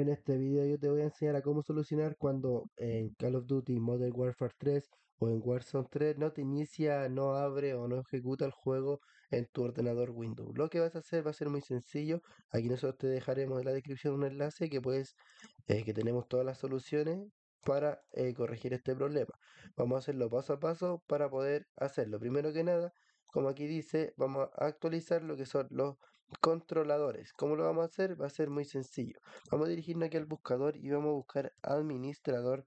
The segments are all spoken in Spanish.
En este vídeo yo te voy a enseñar a cómo solucionar cuando en Call of Duty Modern Warfare 3 o en Warzone 3 no te inicia, no abre o no ejecuta el juego en tu ordenador Windows. Lo que vas a hacer va a ser muy sencillo. Aquí nosotros te dejaremos en la descripción un enlace que puedes, eh, que tenemos todas las soluciones para eh, corregir este problema. Vamos a hacerlo paso a paso para poder hacerlo. Primero que nada, como aquí dice, vamos a actualizar lo que son los controladores. ¿Cómo lo vamos a hacer? Va a ser muy sencillo. Vamos a dirigirnos aquí al buscador y vamos a buscar administrador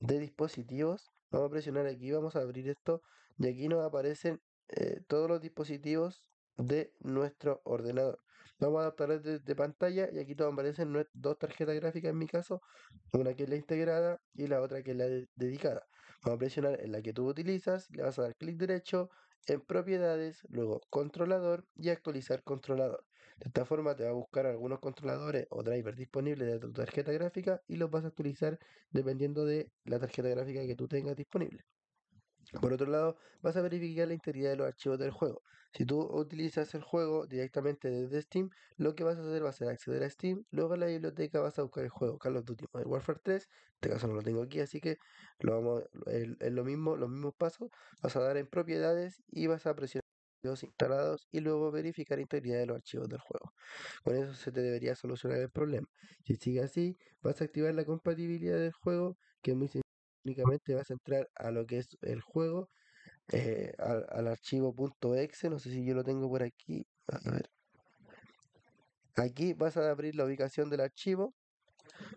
de dispositivos. Vamos a presionar aquí, vamos a abrir esto y aquí nos aparecen eh, todos los dispositivos de nuestro ordenador. Vamos a adaptar desde pantalla y aquí nos aparecen dos tarjetas gráficas en mi caso, una que es la integrada y la otra que es la dedicada. Vamos a presionar en la que tú utilizas, le vas a dar clic derecho en propiedades, luego controlador y actualizar controlador. De esta forma te va a buscar algunos controladores o drivers disponibles de tu tarjeta gráfica y los vas a actualizar dependiendo de la tarjeta gráfica que tú tengas disponible. Por otro lado, vas a verificar la integridad de los archivos del juego. Si tú utilizas el juego directamente desde Steam, lo que vas a hacer va a ser acceder a Steam, luego a la biblioteca vas a buscar el juego Call of Duty Modern Warfare 3, en este caso no lo tengo aquí, así que lo vamos, es lo mismo, los mismos pasos, vas a dar en propiedades y vas a presionar los instalados y luego verificar integridad de los archivos del juego. Con eso se te debería solucionar el problema. Si sigue así, vas a activar la compatibilidad del juego, que es muy sencillo únicamente vas a entrar a lo que es el juego, eh, al, al archivo .exe, no sé si yo lo tengo por aquí, a ver. Aquí vas a abrir la ubicación del archivo,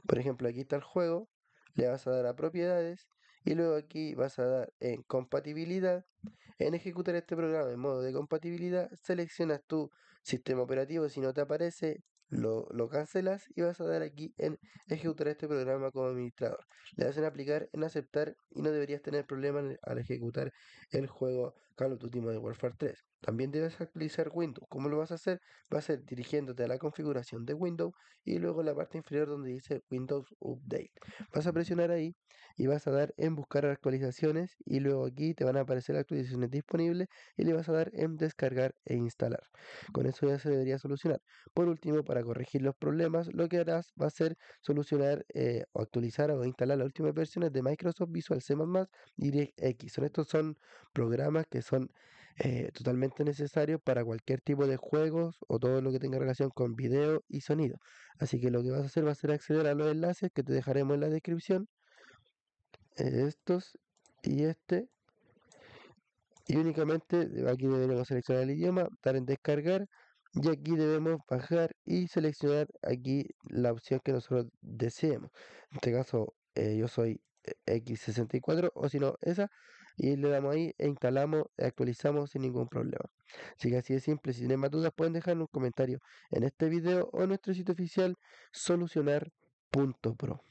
por ejemplo aquí está el juego, le vas a dar a propiedades y luego aquí vas a dar en compatibilidad, en ejecutar este programa en modo de compatibilidad, seleccionas tu sistema operativo si no te aparece, lo, cancelas y vas a dar aquí en ejecutar este programa como administrador. Le hacen aplicar en aceptar y no deberías tener problemas al ejecutar el juego Call of Duty Modern Warfare 3. También debes actualizar Windows. ¿Cómo lo vas a hacer? Va a ser dirigiéndote a la configuración de Windows y luego la parte inferior donde dice Windows Update. Vas a presionar ahí y vas a dar en buscar actualizaciones y luego aquí te van a aparecer actualizaciones disponibles y le vas a dar en descargar e instalar. Con eso ya se debería solucionar. Por último, para corregir los problemas, lo que harás va a ser solucionar eh, o actualizar o instalar las últimas versiones de Microsoft Visual C++ y DirectX. estos son programas que son eh, totalmente necesario para cualquier tipo de juegos o todo lo que tenga relación con video y sonido. Así que lo que vas a hacer va a ser acceder a los enlaces que te dejaremos en la descripción. Estos y este. Y únicamente aquí debemos seleccionar el idioma, dar en descargar y aquí debemos bajar y seleccionar aquí la opción que nosotros deseemos. En este caso eh, yo soy X64 o si no esa y le damos ahí e instalamos, e actualizamos sin ningún problema. Así que así de simple, si tienen más dudas pueden dejar un comentario en este video o en nuestro sitio oficial solucionar.pro.